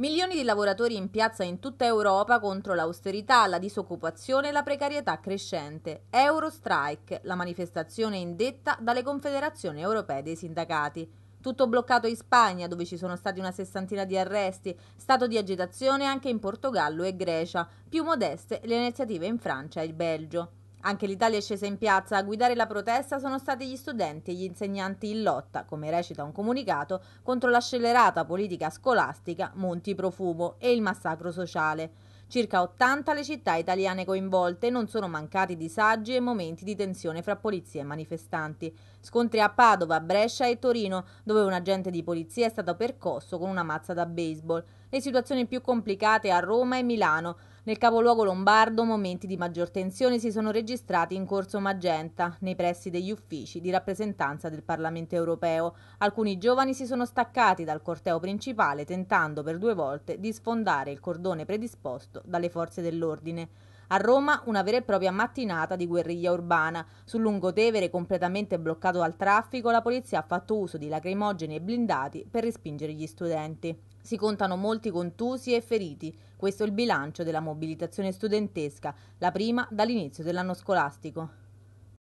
Milioni di lavoratori in piazza in tutta Europa contro l'austerità, la disoccupazione e la precarietà crescente. Eurostrike, la manifestazione indetta dalle confederazioni europee dei sindacati. Tutto bloccato in Spagna, dove ci sono stati una sessantina di arresti, stato di agitazione anche in Portogallo e Grecia, più modeste le iniziative in Francia e Belgio. Anche l'Italia è scesa in piazza. A guidare la protesta sono stati gli studenti e gli insegnanti in lotta, come recita un comunicato, contro la scellerata politica scolastica Monti Profumo e il massacro sociale. Circa 80 le città italiane coinvolte non sono mancati disagi e momenti di tensione fra polizia e manifestanti. Scontri a Padova, Brescia e Torino, dove un agente di polizia è stato percosso con una mazza da baseball. Le situazioni più complicate a Roma e Milano, nel capoluogo lombardo momenti di maggior tensione si sono registrati in Corso Magenta, nei pressi degli uffici di rappresentanza del Parlamento europeo. Alcuni giovani si sono staccati dal corteo principale tentando per due volte di sfondare il cordone predisposto dalle forze dell'ordine. A Roma una vera e propria mattinata di guerriglia urbana. Sul lungotevere completamente bloccato dal traffico, la polizia ha fatto uso di lacrimogeni e blindati per respingere gli studenti. Si contano molti contusi e feriti. Questo è il bilancio della mobilitazione studentesca, la prima dall'inizio dell'anno scolastico.